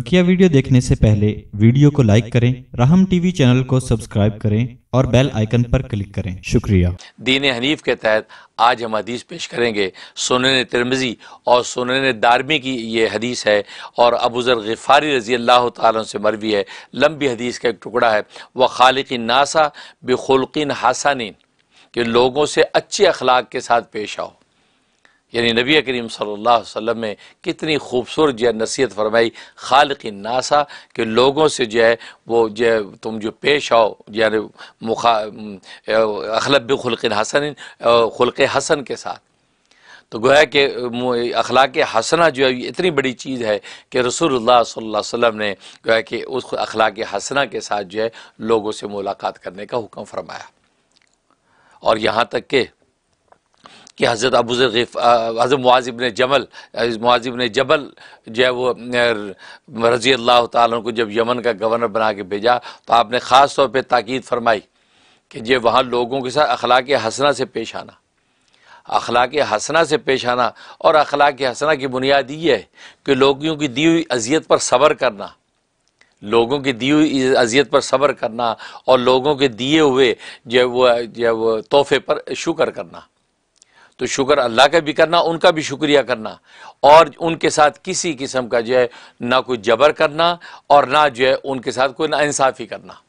बकिया वीडियो देखने से पहले वीडियो को लाइक करें रहम टीवी चैनल को सब्सक्राइब करें और बेल आइकन पर क्लिक करें शुक्रिया दीन हनीफ के तहत आज हम हदीस पेश करेंगे सुनन तिरमजी और सुनन दारमी की ये हदीस है और अबूज़र गफ़ारी रजी अल्लाह ताली से मरवी है लंबी हदीस का एक टुकड़ा है वह खालिक नासा बेखुल्किन हासानी के लोगों से अच्छे अखलाक के साथ पेश आओ यानी नबी करीम सल्लल्लाहु अलैहि वसल्लम ने कितनी खूबसूरत जो है नसीहत फरमाई की नासा कि लोगों से जो है वो जो तुम जो पेश आओ यानी अखलब खुलक हसन खुल्क़ हसन के साथ तो गोया कि अखलाक हसना जो है इतनी बड़ी चीज़ है कि रसूलुल्लाह सल्लल्लाहु अलैहि वसल्लम ने गोया कि उस अखलाक हसना के साथ जो है लोगों से मुलाकात करने का हुक्म फरमाया और यहाँ तक के कि हज़रत अबू हज़रत मुआजिब जमल मुआजिब जबल जो है वो रज़ी अल्लाह ताली को जब यमन का गवर्नर बना के भेजा तो आपने ख़ास तौर पर ताक़द फरमाई कि ये वहाँ लोगों के साथ अखलाक हसना से पेश आना अखलाक हसना से पेश आना और अखलाक हसना की बुनियाद ये है कि लोगों की दी हुई अजियत पर सब्र करना लोगों की दी हुई अजियत पर सब्र करना और लोगों के दिए हुए जो वो जो वो तोहफे पर शुक्र करना तो शुक्र अल्लाह का भी करना उनका भी शुक्रिया करना और उनके साथ किसी किस्म का जो है ना कोई जबर करना और ना जो है उनके साथ कोई ना इंसाफ़ी करना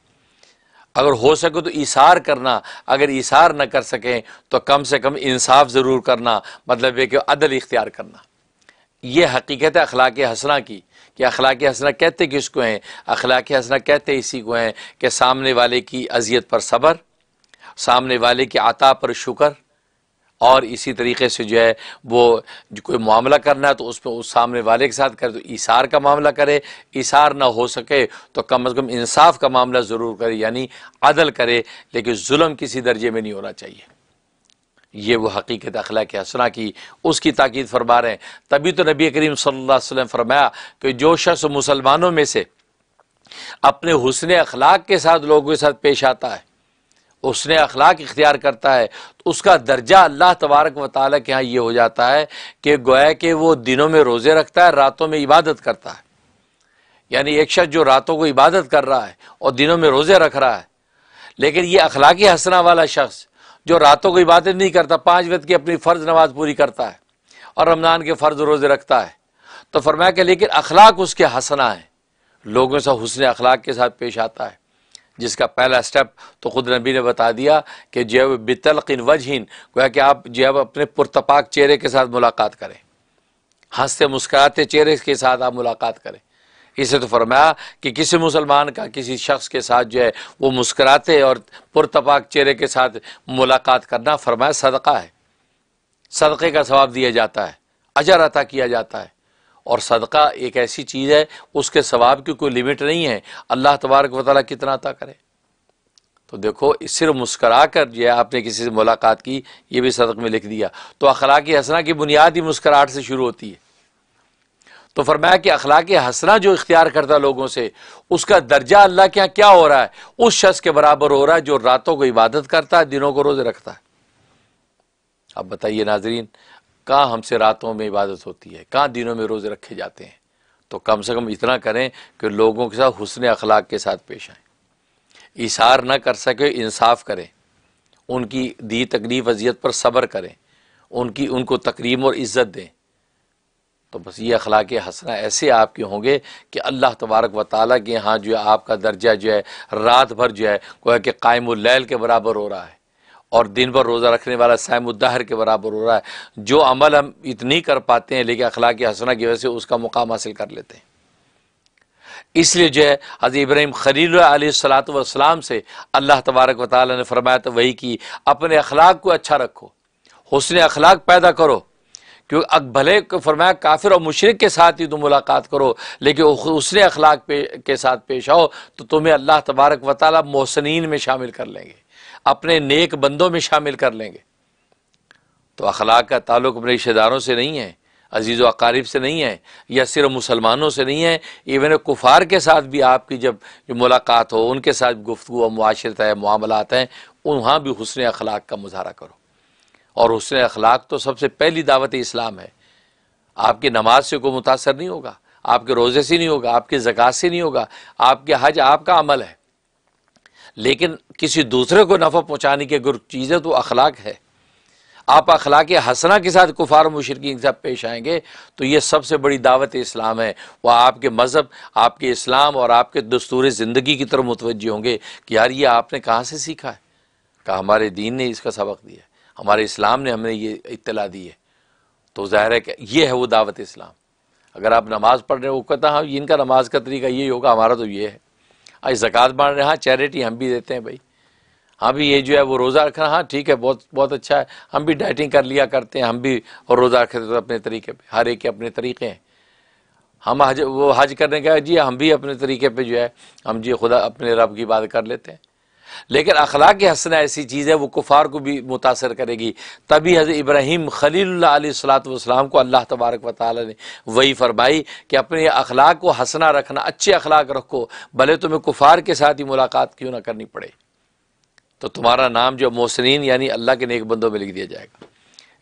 अगर हो सके तो इशार करना अगर इशार ना कर सकें तो कम से कम इंसाफ ज़रूर करना मतलब ये कि अदल इख्तियार करना ये हकीकत है अखलाक हसना की कि अखलाक हसना कहते किसको हैं अखलाक हसना कहते इसी को हैं कि सामने वाले की अजियत पर सब्र सामने वाले की आता पर शुक्र और इसी तरीके से जो है वो जो कोई मामला करना है तो उस पर उस सामने वाले के साथ करे तो इसार का मामला करे इसार ना हो सके तो कम अज़ कम इंसाफ का मामला ज़रूर करे यानी अदल करे लेकिन जुल्म किसी दर्जे में नहीं होना चाहिए ये वो हकीकत अखला के हसना की उसकी ताकीद फरमा रहे हैं तभी तो नबी करीम सल्लल्लाहु अलैहि वसल्लम फरमाया कि जो शख्स मुसलमानों में से अपने हुसन अखलाक के साथ लोगों के साथ पेश आता है उसने अखलाक इख्तियार करता है तो उसका दर्जा अल्लाह तबारक व के यहाँ ये हो जाता है कि गोया के वो दिनों में रोज़े रखता है रातों में इबादत करता है यानी एक शख्स जो रातों को इबादत कर रहा है और दिनों में रोज़े रख रहा है लेकिन ये अखलाक हंसना वाला शख्स जो रातों को इबादत नहीं करता पाँच वक्त की अपनी फ़र्ज़ नमाज पूरी करता है और रमज़ान के फ़र्ज़ रोज़े रखता है तो फरमाया कि लेकिन अखलाक उसके हंसना है लोगों से हुसन अखलाक के साथ पेश आता है जिसका पहला स्टेप तो ख़ुद नबी ने बता दिया कि जो है बितलकिन वजहिन गोया कि आप जैव अपने पुरतपाक चेहरे के साथ मुलाकात करें हंसते मुस्कुराते चेहरे के साथ आप मुलाकात करें इसे तो फरमाया कि किसी मुसलमान का किसी शख्स के साथ जो है वो मुस्कराते और पुरतपाक चेहरे के साथ मुलाकात करना फरमाया सदका है सदक़े का सवाब दिया जाता है अजर अता किया जाता है और सदका एक ऐसी चीज़ है उसके स्वाब की कोई लिमिट नहीं है अल्लाह तबारक वाली कितना अता करे तो देखो सिर्फ मुस्करा कर जो है आपने किसी से मुलाकात की ये भी सदक में लिख दिया तो अखलाक हसना की बुनियाद ही मुस्कराहट से शुरू होती है तो फरमाया कि अखलाक हसना जो इख्तियार करता लोगों से उसका दर्जा अल्लाह के यहाँ क्या हो रहा है उस शख्स के बराबर हो रहा है जो रातों को इबादत करता है दिनों को रोज़े रखता है अब बताइए नाजरीन कहाँ हमसे रातों में इबादत होती है कहाँ दिनों में रोज़े रखे जाते हैं तो कम से कम इतना करें कि लोगों के साथ हुसन अखलाक के साथ पेश आए इशार ना कर सके इंसाफ करें उनकी दी तकलीफ अजियत पर सब्र करें उनकी उनको तकरीम और इज़्ज़त दें तो बस ये अखलाक हसना ऐसे आपके होंगे कि अल्लाह तबारक व ताली के यहाँ जो है आपका दर्जा जो है रात भर जो है कोई कि कायम के बराबर हो रहा है और दिन भर रोज़ा रखने वाला सायम उद्दाहर के बराबर हो रहा है जो अमल हम इतनी कर पाते हैं लेकिन अखलाक हसना की वजह से उसका मुकाम हासिल कर लेते हैं इसलिए जो है हज़र इब्राहिम खलील सलातम से अल्लाह तबारक व ने फरमाया तो वही की अपने अखलाक को अच्छा रखो हसन अखलाक पैदा करो क्योंकि भले फरमाया काफिर और मुशरक के साथ ही तुम मुलाकात करो लेकिन उसने अखलाक पे, के साथ पेश आओ तो तुम्हें अल्लाह तबारक व ताल मोहसनिन में शामिल कर लेंगे अपने नेक बंदों में शामिल कर लेंगे तो अखलाक का ताल्लुक अपने रिश्तेदारों से नहीं है अजीज़ व अकारीब से नहीं है या सिर्फ मुसलमानों से नहीं है इवन कुफार के साथ भी आपकी जब जो मुलाकात हो उनके साथ गुफ्तु और मुआशरत है मामलात हैं वहाँ भी हसन अखलाक का मुजाहरा करो और हसन अखलाक तो सबसे पहली दावत इस्लाम है आपकी नमाज से कोई मुतासर नहीं होगा आपके रोज़े से नहीं होगा आपके जक़ात से नहीं होगा आपके हज आपका अमल है लेकिन किसी दूसरे को नफ़ा पहुँचाने की अगर चीज़ है तो अखलाक है आप अखलाक हसना के साथ कुफार मुशरकिन के साथ पेश आएंगे तो ये सबसे बड़ी दावत इस्लाम है वह आपके मज़हब आपके इस्लाम और आपके दस्तूर ज़िंदगी की तरफ मुतवज होंगे कि यार ये आपने कहाँ से सीखा है कहा हमारे दीन ने इसका सबक दिया हमारे इस्लाम ने हमने ये इतला दी है तो ज़ाहिर है कि ये है वो दावत इस्लाम अगर आप नमाज़ पढ़ रहे हो कहता हाँ इनका नमाज का तरीका ये होगा हमारा तो ये है आज हाँ, जक़ात बांट रहे हैं हाँ चैरिटी हम भी देते हैं भाई हाँ भी ये जो है वो रोज़ा रखना हाँ ठीक है बहुत बहुत अच्छा है हम भी डाइटिंग कर लिया करते हैं हम भी और रोज़ा रखते तो अपने तरीके पे हर एक के अपने तरीके हैं हम हज वो हज करने का जी हम भी अपने तरीके पे जो है हम जी खुदा अपने रब की बात कर लेते हैं लेकिन अखलाक हसना ऐसी चीज़ है वो कुफ़ार को भी मुतासर करेगी तभी हज़र इब्राहिम खलील्लाम को अल्लाह तबारक व ताली ने वही फरमाई कि अपने अखलाक को हंसना रखना अच्छे अखलाक रखो भले तुम्हें कुफ़ार के साथ ही मुलाकात क्यों ना करनी पड़े तो तुम्हारा नाम जो मोहसिन यानी अल्लाह के नेक बंदों में लिख दिया जाएगा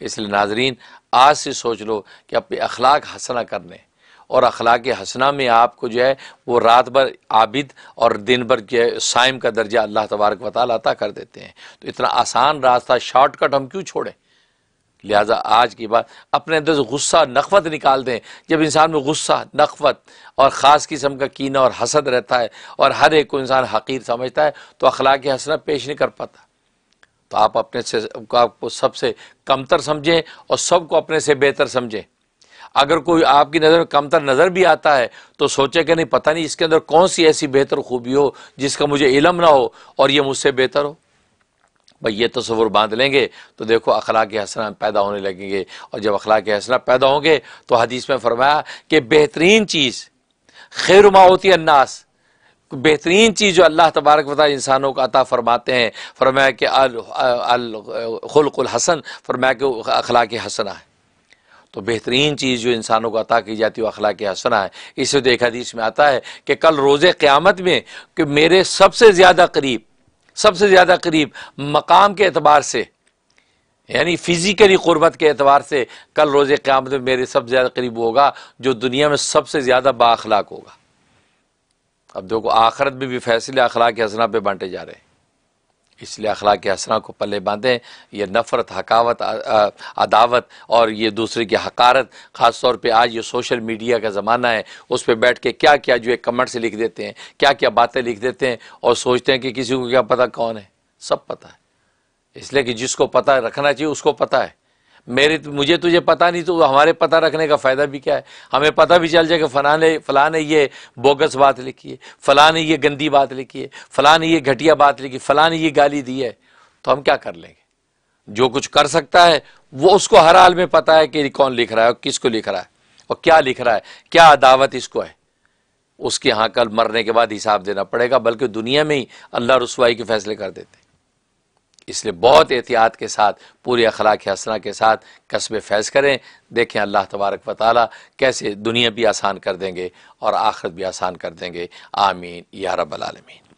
इसलिए नाजरीन आज से सोच लो कि अपने अखलाक हंसना करने और अखलाक हसना में आपको जो है वो रात भर आबिद और दिन भर जो है साइम का दर्जा अल्लाह तबारक वाल अता कर देते हैं तो इतना आसान रास्ता शॉर्टकट हम क्यों छोड़ें लिहाजा आज की बात अपने अंदर से गुस्सा नखवत निकाल दें जब इंसान में गुस्सा नखवत और ख़ास किस्म का कीना और हसद रहता है और हर एक को इंसान हकीर समझता है तो अखलाक हसना पेश नहीं कर पाता तो आप अपने से आपको सबसे कमतर समझें और सबको अपने से बेहतर समझें अगर कोई आपकी नज़र में कमतर नज़र भी आता है तो सोचे कि नहीं पता नहीं इसके अंदर कौन सी ऐसी बेहतर खूबी हो जिसका मुझे इलम ना हो और ये मुझसे बेहतर हो भाई ये तस्वुर बांध लेंगे तो देखो के हसना पैदा होने लगेंगे और जब अखला के हसना पैदा होंगे तो हदीस में फरमाया कि बेहतरीन चीज़ खैर होती अन्नास बेहतरीन चीज़ जो अल्लाह तबारक वाल इंसानों को अता फरमाते हैं फरमाया कि अल, अल, अल हसन फरमाया कि अखला के हसना है तो बेहतरीन चीज़ जो इंसानों को अता की जाती है वो अखलाक हसना है इसे देखा हदीस में आता है कि कल रोज़ क़्यामत में कि मेरे सबसे ज़्यादा करीब सबसे ज़्यादा करीब मकाम के अतबार से यानी फ़िज़िकली क़ुरबत के अतबार से कल रोज़ क़्यामत में मेरे सबसे ज़्यादा करीब होगा जो दुनिया में सबसे ज़्यादा बाखलाक होगा अब देखो आखरत में भी फैसले अखलाक हसना पे बांटे जा रहे हैं इसलिए अखलाक हसना को पल्ले बांधें यह नफ़रत हकावत अदावत और ये दूसरे की हकारत ख़ास तौर पर आज ये सोशल मीडिया का ज़माना है उस पर बैठ के क्या क्या जो एक कमेंट से लिख देते हैं क्या क्या बातें लिख देते हैं और सोचते हैं कि किसी को क्या पता कौन है सब पता है इसलिए कि जिसको पता रखना चाहिए उसको पता है मेरे मुझे तुझे पता नहीं तो हमारे पता रखने का फ़ायदा भी क्या है हमें पता भी चल जाए कि फ़लाँ ने फ़लाँ ने ये बोगस बात लिखी है फ़लाँ ने ये गंदी बात लिखी है फ़लाँ ने ये घटिया बात लिखी फ़लाँ ने ये गाली दी है तो हम क्या कर लेंगे जो कुछ कर सकता है वो उसको हर हाल में पता है कि कौन लिख रहा है और किसको लिख रहा है और क्या लिख रहा है क्या अदावत इसको है उसके यहाँ कल मरने के बाद हिसाब देना पड़ेगा बल्कि दुनिया में ही अल्लाह रसवाई के फैसले कर देते हैं इसलिए बहुत एहतियात के साथ पूरे अखलाक हसना के साथ कस्ब फैज़ करें देखें अल्लाह तबारक व कैसे दुनिया भी आसान कर देंगे और आखिरत भी आसान कर देंगे आमीन या रबालमीन